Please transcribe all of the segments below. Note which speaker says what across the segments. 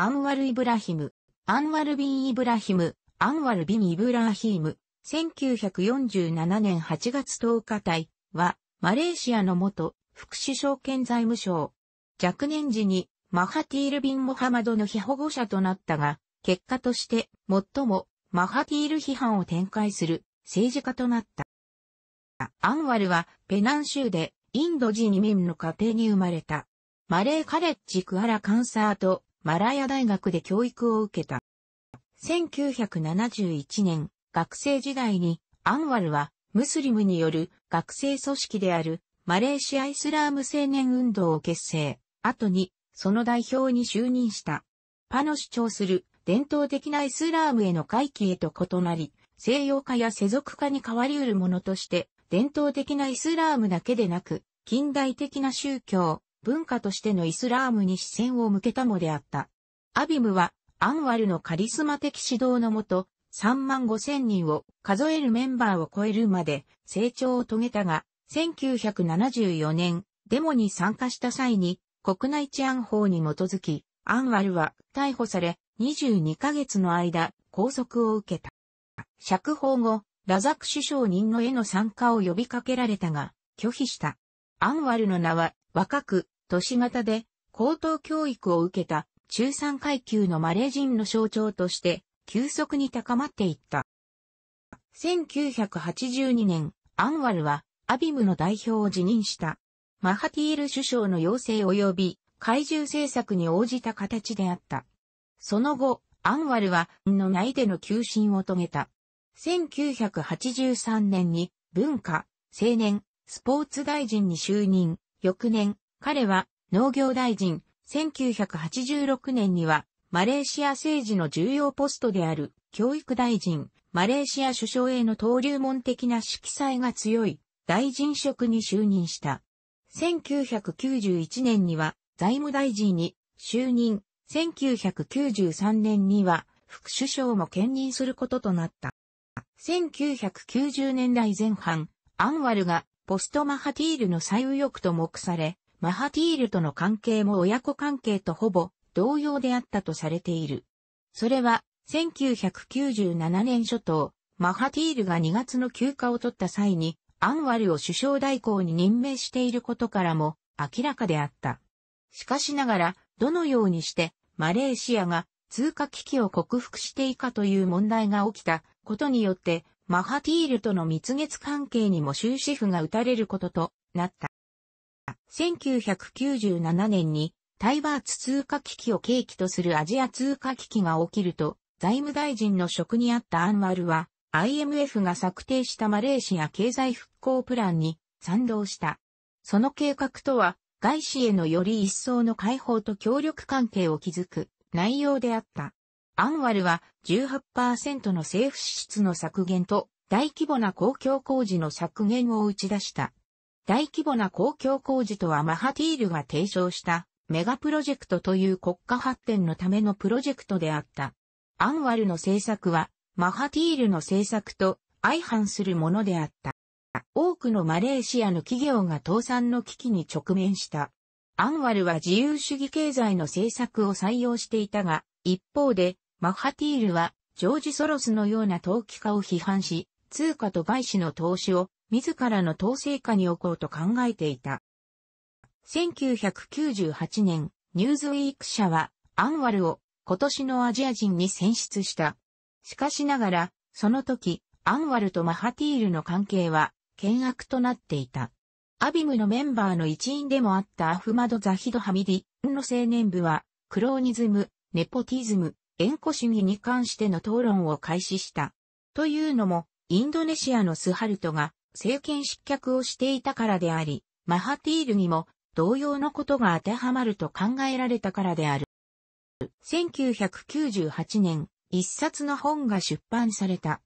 Speaker 1: アンワル・イブラヒム、アンワル・ビン・イブラヒム、アンワル・ビン・イブラヒム、1947年8月10日隊は、マレーシアの元、副首相兼財務省。若年時に、マハティール・ビン・モハマドの非保護者となったが、結果として、最も、マハティール批判を展開する、政治家となった。アンワルは、ペナン州で、インド人移民の家庭に生まれた。マレーカレッジクアラカンサートマラヤ大学で教育を受けた。1971年、学生時代に、アンワルは、ムスリムによる学生組織である、マレーシアイスラーム青年運動を結成、後に、その代表に就任した。パの主張する、伝統的なイスラームへの回帰へと異なり、西洋化や世俗化に変わり得るものとして、伝統的なイスラームだけでなく、近代的な宗教、文化としてのイスラームに視線を向けたもであった。アビムは、アンワルのカリスマ的指導のもと、3万5千人を数えるメンバーを超えるまで成長を遂げたが、1974年、デモに参加した際に、国内治安法に基づき、アンワルは逮捕され、22ヶ月の間、拘束を受けた。釈放後、ラザク首相人のへの参加を呼びかけられたが、拒否した。アンワルの名は若く、都市型で高等教育を受けた中産階級のマレー人の象徴として急速に高まっていった。1982年、アンワルはアビムの代表を辞任した。マハティール首相の要請及び怪獣政策に応じた形であった。その後、アンワルは、の内での急進を遂げた。1983年に、文化、青年、スポーツ大臣に就任。翌年、彼は農業大臣、1986年にはマレーシア政治の重要ポストである教育大臣、マレーシア首相への登竜門的な色彩が強い大臣職に就任した。1991年には財務大臣に就任、1993年には副首相も兼任することとなった。1990年代前半、アンワルがポストマハティールの最右翼と目され、マハティールとの関係も親子関係とほぼ同様であったとされている。それは、1997年初頭、マハティールが2月の休暇を取った際に、アンワルを首相代行に任命していることからも明らかであった。しかしながら、どのようにしてマレーシアが通貨危機を克服していいかという問題が起きたことによって、マハティールとの蜜月関係にも終止符が打たれることとなった。1997年にタイバーツ通貨危機を契機とするアジア通貨危機が起きると、財務大臣の職にあったアンワルは、IMF が策定したマレーシア経済復興プランに賛同した。その計画とは、外資へのより一層の解放と協力関係を築く内容であった。アンワルは18%の政府支出の削減と大規模な公共工事の削減を打ち出した。大規模な公共工事とはマハティールが提唱したメガプロジェクトという国家発展のためのプロジェクトであった。アンワルの政策はマハティールの政策と相反するものであった。多くのマレーシアの企業が倒産の危機に直面した。アンワルは自由主義経済の政策を採用していたが、一方でマハティールは、ジョージ・ソロスのような投機家を批判し、通貨と外資の投資を自らの統制下に置こうと考えていた。1998年、ニューズウィーク社はアンワルを今年のアジア人に選出した。しかしながら、その時、アンワルとマハティールの関係は険悪となっていた。アビムのメンバーの一員でもあったアフマド・ザヒド・ハミディの青年部は、クローニズム、ネポティズム、縁故主義に関しての討論を開始した。というのも、インドネシアのスハルトが政権失脚をしていたからであり、マハティールにも同様のことが当てはまると考えられたからである。1998年、一冊の本が出版された。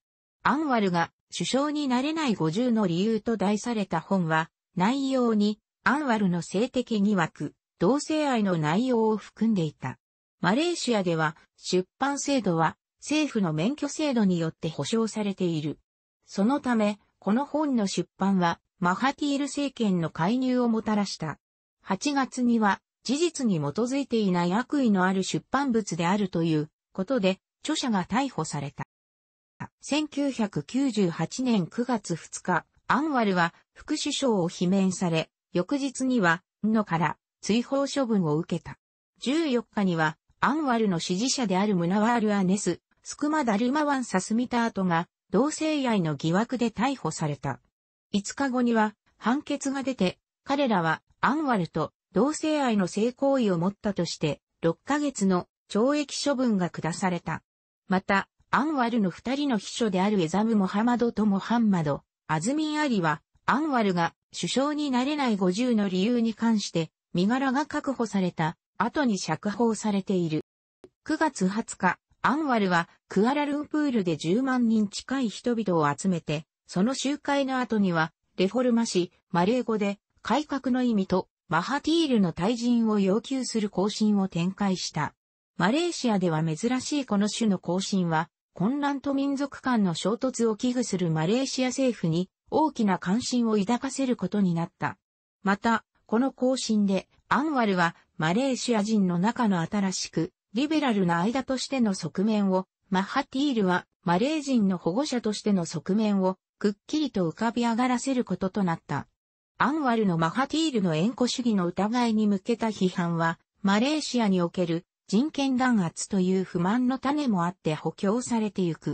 Speaker 1: アンワルが首相になれない50の理由と題された本は、内容にアンワルの性的疑惑、同性愛の内容を含んでいた。マレーシアでは出版制度は政府の免許制度によって保障されている。そのため、この本の出版はマハティール政権の介入をもたらした。8月には事実に基づいていない悪意のある出版物であるということで著者が逮捕された。1998年9月2日、アンワルは副首相を罷免され、翌日には、のから追放処分を受けた。14日にはアンワルの支持者であるムナワール・アネス、スクマ・ダルマワン・サスミタートが、同性愛の疑惑で逮捕された。5日後には、判決が出て、彼らは、アンワルと同性愛の性行為を持ったとして、6ヶ月の懲役処分が下された。また、アンワルの二人の秘書であるエザム・モハマドとモハンマド、アズミン・アリは、アンワルが首相になれない50の理由に関して、身柄が確保された後に釈放されている。9月20日、アンワルはクアラルンプールで10万人近い人々を集めて、その集会の後には、レフォルマ氏、マレー語で、改革の意味と、マハティールの退陣を要求する行進を展開した。マレーシアでは珍しいこの種の行進は、混乱と民族間の衝突を危惧するマレーシア政府に大きな関心を抱かせることになった。また、この行進で、アンワルはマレーシア人の中の新しく、リベラルな間としての側面を、マハティールは、マレー人の保護者としての側面を、くっきりと浮かび上がらせることとなった。アンワルのマハティールの援護主義の疑いに向けた批判は、マレーシアにおける人権弾圧という不満の種もあって補強されてゆく。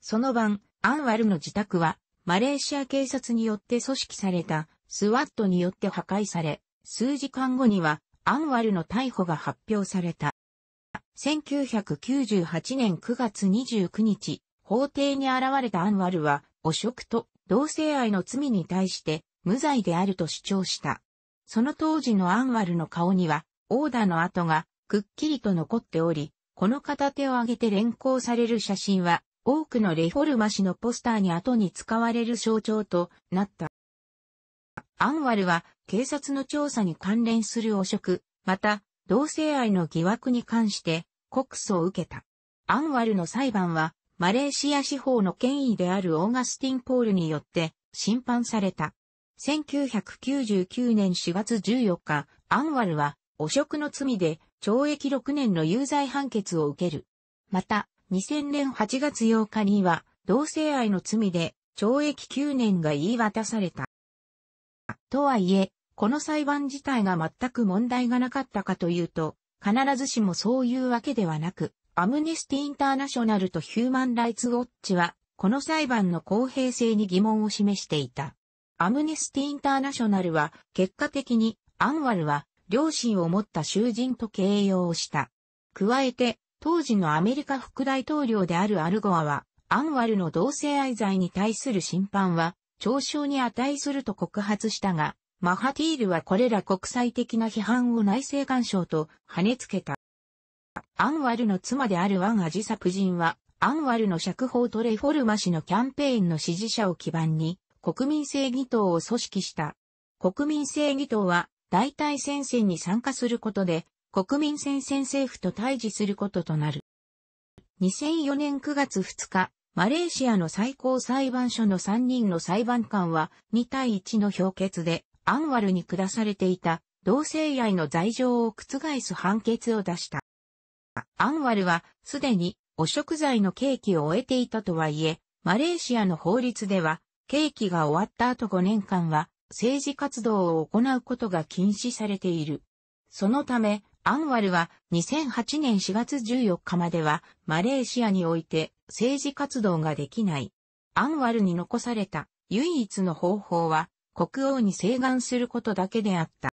Speaker 1: その晩、アンワルの自宅は、マレーシア警察によって組織された、スワットによって破壊され、数時間後には、アンワルの逮捕が発表された。1998年9月29日、法廷に現れたアンワルは、汚職と同性愛の罪に対して無罪であると主張した。その当時のアンワルの顔には、オーダーの跡がくっきりと残っており、この片手を挙げて連行される写真は、多くのレフォルマ氏のポスターに後に使われる象徴となった。アンワルは警察の調査に関連する汚職、また同性愛の疑惑に関して告訴を受けた。アンワルの裁判はマレーシア司法の権威であるオーガスティン・ポールによって審判された。1999年4月14日、アンワルは汚職の罪で懲役6年の有罪判決を受ける。また、2000年8月8日には同性愛の罪で懲役9年が言い渡された。とはいえ、この裁判自体が全く問題がなかったかというと、必ずしもそういうわけではなく、アムネスティ・インターナショナルとヒューマン・ライツ・ウォッチは、この裁判の公平性に疑問を示していた。アムネスティ・インターナショナルは、結果的に、アンワルは、両親を持った囚人と形容をした。加えて、当時のアメリカ副大統領であるアルゴアは、アンワルの同性愛罪に対する審判は、嘲笑に値すると告発したが、マハティールはこれら国際的な批判を内政干渉と跳ねつけた。アンワルの妻であるワン・アジサプ人は、アンワルの釈放とレフォルマ氏のキャンペーンの支持者を基盤に、国民正義党を組織した。国民正義党は、代替戦線に参加することで、国民戦線政府と対峙することとなる。2004年9月2日、マレーシアの最高裁判所の3人の裁判官は2対1の評決でアンワルに下されていた同性愛の罪状を覆す判決を出した。アンワルはすでに汚職罪の刑期を終えていたとはいえ、マレーシアの法律では刑期が終わった後5年間は政治活動を行うことが禁止されている。そのため、アンワルは2008年4月14日まではマレーシアにおいて政治活動ができない。アンワルに残された唯一の方法は国王に請願することだけであった。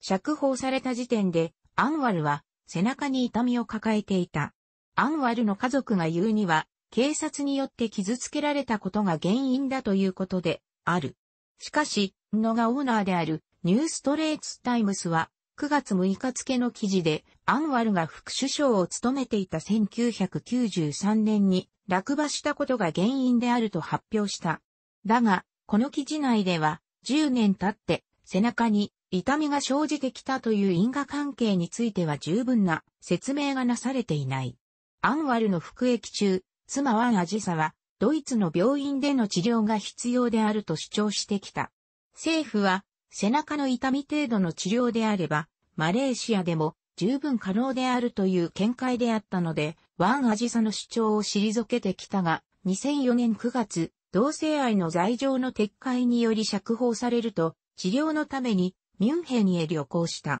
Speaker 1: 釈放された時点でアンワルは背中に痛みを抱えていた。アンワルの家族が言うには警察によって傷つけられたことが原因だということである。しかし、のがオーナーであるニューストレイツタイムスは9月6日付の記事でアンワルが副首相を務めていた1993年に落馬したことが原因であると発表した。だが、この記事内では、10年経って背中に痛みが生じてきたという因果関係については十分な説明がなされていない。アンワルの服役中、妻ワン・アジサは、ドイツの病院での治療が必要であると主張してきた。政府は、背中の痛み程度の治療であれば、マレーシアでも十分可能であるという見解であったので、ワンアジサの主張を退けてきたが、2004年9月、同性愛の罪状の撤回により釈放されると、治療のためにミュンヘンへ旅行した。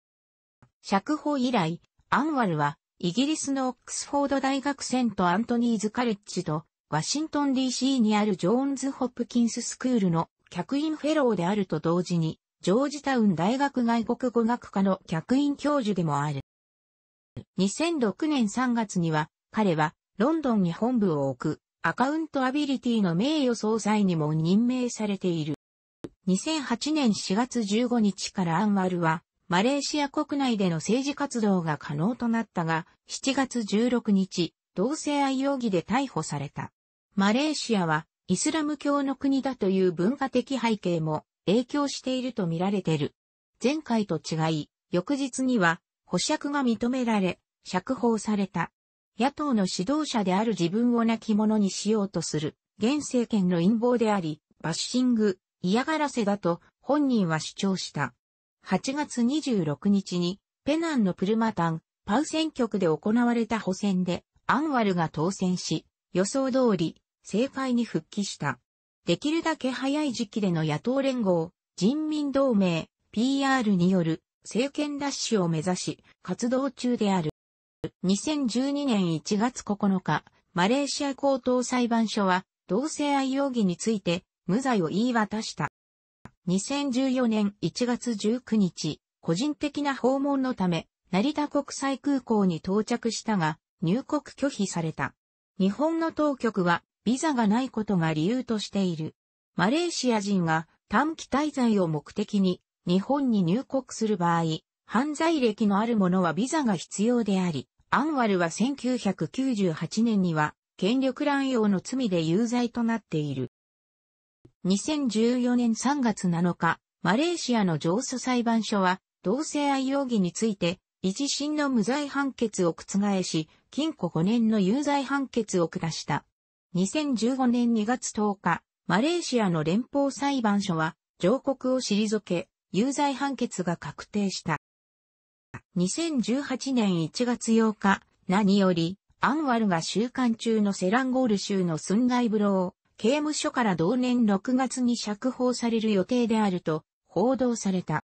Speaker 1: 釈放以来、アンワルは、イギリスのオックスフォード大学セントアントニーズカレッジと、ワシントン DC にあるジョーンズ・ホップキンススクールの客員フェローであると同時に、ジョージタウン大学外国語学科の客員教授でもある。2006年3月には、彼は、ロンドンに本部を置く、アカウントアビリティの名誉総裁にも任命されている。2008年4月15日からアンワルは、マレーシア国内での政治活動が可能となったが、7月16日、同性愛容疑で逮捕された。マレーシアは、イスラム教の国だという文化的背景も影響していると見られている。前回と違い、翌日には保釈が認められ、釈放された。野党の指導者である自分を泣き者にしようとする、現政権の陰謀であり、バッシング、嫌がらせだと本人は主張した。8月26日に、ペナンのプルマタン、パウ選挙区で行われた補選で、アンワルが当選し、予想通り、政界に復帰した。できるだけ早い時期での野党連合、人民同盟、PR による政権ラッシュを目指し、活動中である。2012年1月9日、マレーシア高等裁判所は、同性愛容疑について、無罪を言い渡した。2014年1月19日、個人的な訪問のため、成田国際空港に到着したが、入国拒否された。日本の当局は、ビザがないことが理由としている。マレーシア人が短期滞在を目的に日本に入国する場合、犯罪歴のある者はビザが必要であり、アンワルは1998年には権力乱用の罪で有罪となっている。2014年3月7日、マレーシアの上訴裁判所は同性愛容疑について、一審の無罪判決を覆し、禁錮5年の有罪判決を下した。2015年2月10日、マレーシアの連邦裁判所は、上告を退け、有罪判決が確定した。2018年1月8日、何より、アンワルが収監中のセランゴール州のスンガイブロー、刑務所から同年6月に釈放される予定であると報道された。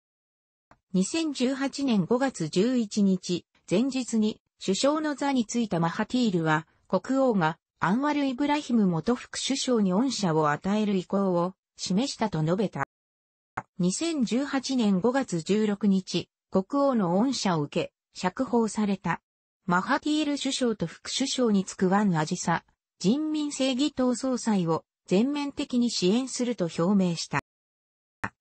Speaker 1: 2018年5月11日、前日に首相の座についたマハティールは、国王がアンワル・イブラヒム元副首相に恩赦を与える意向を示したと述べた。2018年5月16日、国王の恩赦を受け、釈放された。マハティール首相と副首相につくワン・アジサ、人民正義党総裁を全面的に支援すると表明した。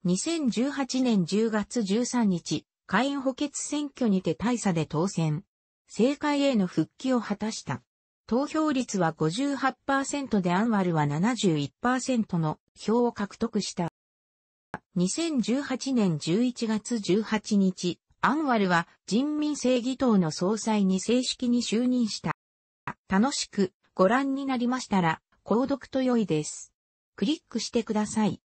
Speaker 1: 2018年10月13日、下院補欠選挙にて大差で当選。政界への復帰を果たした。投票率は58%でアンワルは71%の票を獲得した。2018年11月18日、アンワルは人民正義党の総裁に正式に就任した。楽しくご覧になりましたら、購読と良いです。クリックしてください。